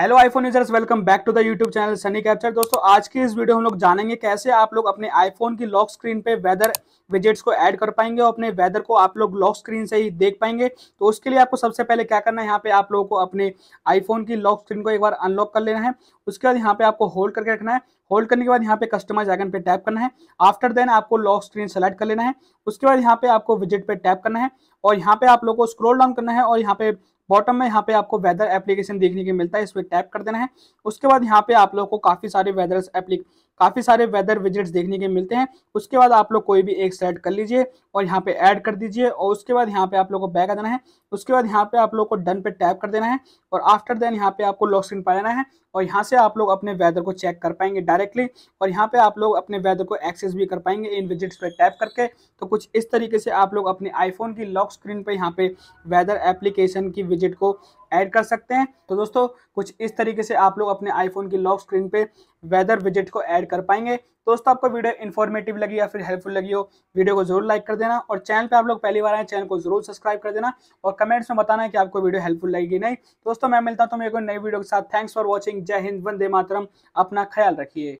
hello iPhone users welcome back to the YouTube channel Sunny Capture दोस्तों आज की इस वीडियो हम लोग जानेंगे कैसे आप लोग अपने आईफोन की लॉक स्क्रीन पे वेदर विजेट्स को ऐड कर पाएंगे और अपने वेदर को आप लोग लॉक स्क्रीन से ही देख पाएंगे तो उसके लिए आपको सबसे पहले क्या करना है यहाँ पे आप लोगों को अपने आईफोन की लॉक स्क्रीन को एक बार अनलॉक कर लेना है उसके बाद यहाँ पे आपको होल्ड करके रखना है होल्ड करने के बाद यहाँ पे कस्टमाइज आइकन पे टैप करना है आफ्टर देन आपको लॉक स्क्रीन सेलेक्ट कर लेना है उसके बाद यहाँ पे आपको विजिट पे टैप करना है और यहाँ पे आप लोगों को स्क्रोल डाउन करना है और यहाँ पे बॉटम में यहाँ पे आपको वेदर एप्लीकेशन देखने को मिलता है इस पर टैप कर देना है उसके बाद यहाँ पे आप लोग को काफ़ी सारे वेदर एप्लीक काफ़ी सारे वेदर विजिट्स देखने के मिलते हैं उसके बाद आप लोग कोई भी एक सेलेक्ट कर लीजिए और यहाँ पे ऐड कर दीजिए और उसके बाद यहाँ पे आप लोग को बैक आ देना है उसके बाद यहाँ पे आप लोग को डन पे टैप कर देना है और आफ्टर देन यहाँ पे आपको लॉक स्क्रीन पा लेना है और यहाँ से आप लोग अपने वेदर को चेक कर पाएंगे डायरेक्ट डायरेक्टली और यहाँ पे आप लोग अपने वेदर को एक्सेस भी कर पाएंगे इन विजिट्स पर टैप करके तो कुछ इस तरीके से आप लोग अपने आईफोन की लॉक स्क्रीन पर यहाँ पे वेदर एप्लीकेशन की विजिट को ऐड कर सकते हैं तो दोस्तों कुछ इस तरीके से आप लोग अपने आईफोन की लॉक स्क्रीन पे वेदर विजिट को ऐड कर पाएंगे दोस्तों आपको वीडियो इन्फॉर्मेटिव लगी या फिर हेल्पफुल लगी हो वीडियो को जरूर लाइक कर देना और चैनल पे आप लोग पहली बार आए चैनल को जरूर सब्सक्राइब कर देना और कमेंट्स में बताना कि आपको वीडियो हेल्पफुल लगेगी नहीं दोस्तों मैं मिलता हूँ मेरे को नई वीडियो के साथ थैंक्स फॉर वॉचिंग जय हिंद वंदे मातरम अपना ख्याल रखिए